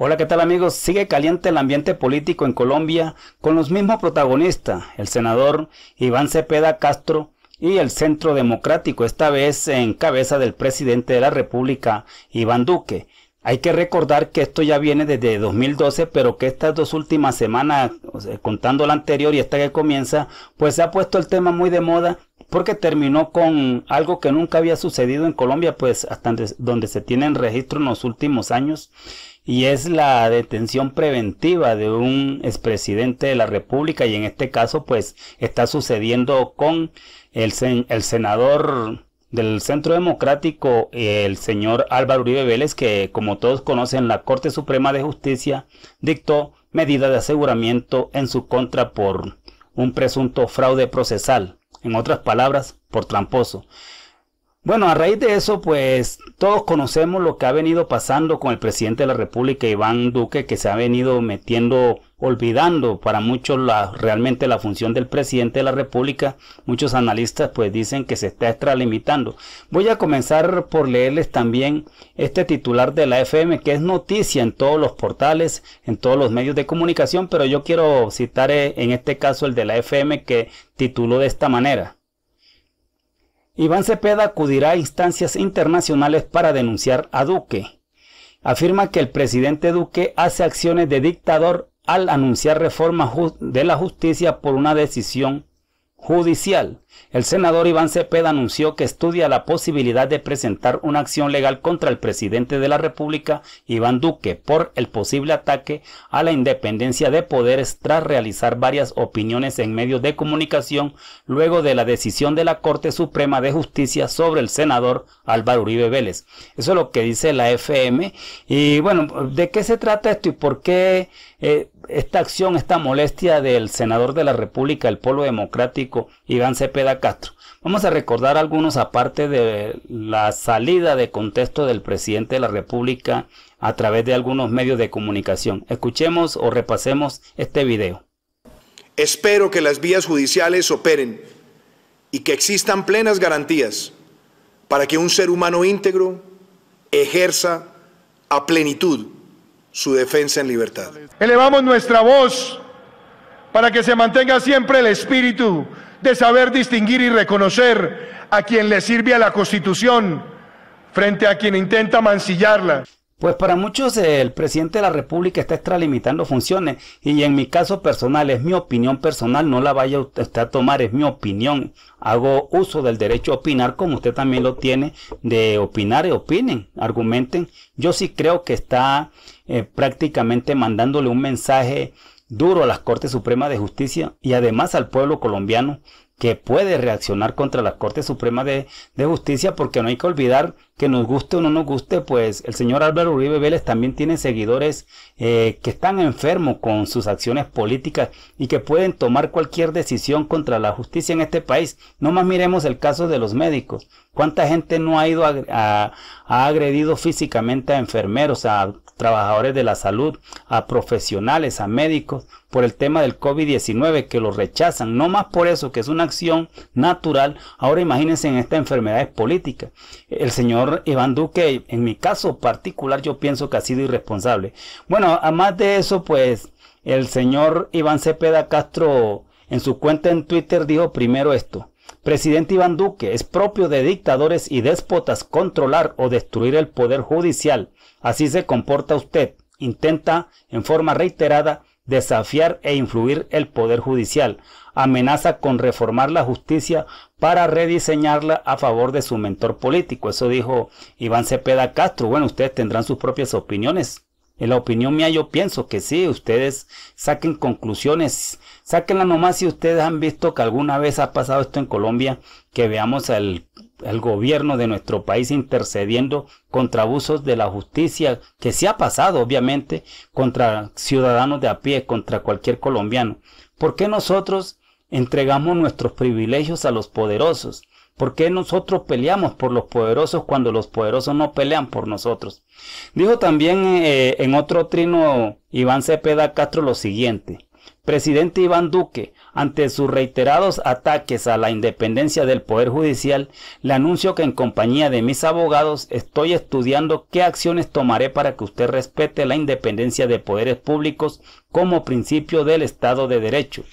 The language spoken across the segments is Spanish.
Hola, ¿qué tal amigos? Sigue caliente el ambiente político en Colombia con los mismos protagonistas, el senador Iván Cepeda Castro y el Centro Democrático, esta vez en cabeza del presidente de la República, Iván Duque. Hay que recordar que esto ya viene desde 2012, pero que estas dos últimas semanas, contando la anterior y esta que comienza, pues se ha puesto el tema muy de moda porque terminó con algo que nunca había sucedido en Colombia, pues hasta donde se tienen registro en los últimos años y es la detención preventiva de un expresidente de la República y en este caso pues está sucediendo con el, el senador del Centro Democrático, el señor Álvaro Uribe Vélez, que como todos conocen, la Corte Suprema de Justicia dictó medida de aseguramiento en su contra por un presunto fraude procesal, en otras palabras, por tramposo. Bueno, a raíz de eso, pues todos conocemos lo que ha venido pasando con el presidente de la República, Iván Duque, que se ha venido metiendo, olvidando para muchos la, realmente la función del presidente de la República. Muchos analistas pues dicen que se está extralimitando. Voy a comenzar por leerles también este titular de la FM, que es noticia en todos los portales, en todos los medios de comunicación, pero yo quiero citar eh, en este caso el de la FM que tituló de esta manera. Iván Cepeda acudirá a instancias internacionales para denunciar a Duque. Afirma que el presidente Duque hace acciones de dictador al anunciar reformas de la justicia por una decisión Judicial. El senador Iván Cepeda anunció que estudia la posibilidad de presentar una acción legal contra el presidente de la República, Iván Duque, por el posible ataque a la independencia de poderes tras realizar varias opiniones en medios de comunicación luego de la decisión de la Corte Suprema de Justicia sobre el senador Álvaro Uribe Vélez. Eso es lo que dice la FM. Y bueno, ¿de qué se trata esto y por qué eh, esta acción, esta molestia del senador de la República, el Pueblo Democrático, Iván Cepeda Castro. Vamos a recordar algunos aparte de la salida de contexto del presidente de la República a través de algunos medios de comunicación. Escuchemos o repasemos este video. Espero que las vías judiciales operen y que existan plenas garantías para que un ser humano íntegro ejerza a plenitud su defensa en libertad. Elevamos nuestra voz para que se mantenga siempre el espíritu de saber distinguir y reconocer a quien le sirve a la Constitución frente a quien intenta mancillarla. Pues para muchos el presidente de la República está extralimitando funciones y en mi caso personal es mi opinión personal, no la vaya usted a tomar, es mi opinión. Hago uso del derecho a opinar como usted también lo tiene de opinar y opinen, argumenten. Yo sí creo que está eh, prácticamente mandándole un mensaje duro a las Cortes Supremas de Justicia y además al pueblo colombiano que puede reaccionar contra la Corte Suprema de, de, Justicia, porque no hay que olvidar que nos guste o no nos guste, pues el señor Álvaro Uribe Vélez también tiene seguidores eh, que están enfermos con sus acciones políticas y que pueden tomar cualquier decisión contra la justicia en este país. No más miremos el caso de los médicos. ¿Cuánta gente no ha ido a, agredido físicamente a enfermeros, a trabajadores de la salud, a profesionales, a médicos? por el tema del COVID-19, que lo rechazan. No más por eso, que es una acción natural. Ahora imagínense en enfermedad es política El señor Iván Duque, en mi caso particular, yo pienso que ha sido irresponsable. Bueno, además de eso, pues el señor Iván Cepeda Castro en su cuenta en Twitter dijo primero esto. Presidente Iván Duque, es propio de dictadores y déspotas controlar o destruir el poder judicial. Así se comporta usted. Intenta, en forma reiterada, desafiar e influir el Poder Judicial. Amenaza con reformar la justicia para rediseñarla a favor de su mentor político. Eso dijo Iván Cepeda Castro. Bueno, ustedes tendrán sus propias opiniones. En la opinión mía yo pienso que sí, ustedes saquen conclusiones, sáquenla nomás si ustedes han visto que alguna vez ha pasado esto en Colombia, que veamos el el gobierno de nuestro país intercediendo contra abusos de la justicia que se ha pasado obviamente contra ciudadanos de a pie, contra cualquier colombiano. ¿Por qué nosotros entregamos nuestros privilegios a los poderosos? ¿Por qué nosotros peleamos por los poderosos cuando los poderosos no pelean por nosotros? Dijo también eh, en otro trino Iván Cepeda Castro lo siguiente presidente Iván Duque, ante sus reiterados ataques a la independencia del Poder Judicial, le anuncio que en compañía de mis abogados estoy estudiando qué acciones tomaré para que usted respete la independencia de poderes públicos como principio del Estado de Derecho.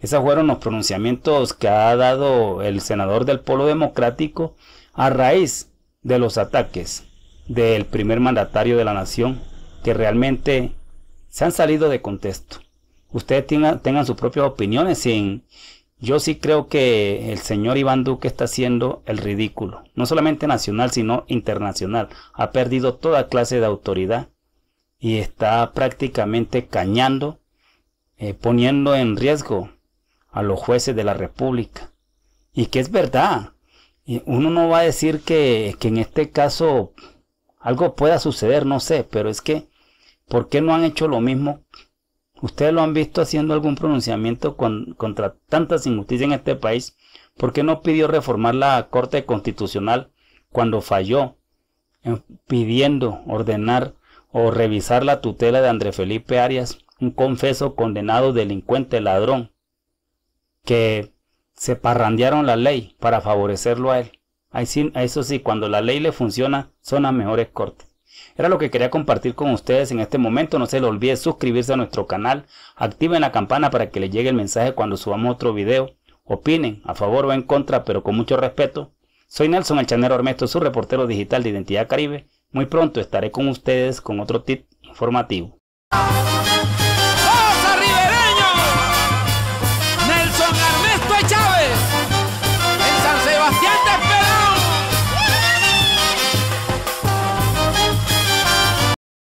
Esos fueron los pronunciamientos que ha dado el senador del Polo Democrático a raíz de los ataques del primer mandatario de la nación que realmente se han salido de contexto ustedes tengan, sus propias opiniones. Sin, yo sí creo que el señor Iván Duque está haciendo el ridículo, no solamente nacional, sino internacional. Ha perdido toda clase de autoridad y está prácticamente cañando, eh, poniendo en riesgo a los jueces de la República. Y que es verdad, uno no va a decir que, que en este caso algo pueda suceder, no sé, pero es que, ¿por qué no han hecho lo mismo Ustedes lo han visto haciendo algún pronunciamiento contra tantas injusticias en este país. ¿Por qué no pidió reformar la Corte Constitucional cuando falló pidiendo ordenar o revisar la tutela de André Felipe Arias, un confeso condenado delincuente ladrón, que se parrandearon la ley para favorecerlo a él? Ahí sí, eso sí, cuando la ley le funciona, son las mejores cortes. Era lo que quería compartir con ustedes en este momento. No se les olvide suscribirse a nuestro canal, activen la campana para que les llegue el mensaje cuando subamos otro video. Opinen a favor o en contra, pero con mucho respeto. Soy Nelson El Armesto su reportero digital de Identidad Caribe. Muy pronto estaré con ustedes con otro tip informativo.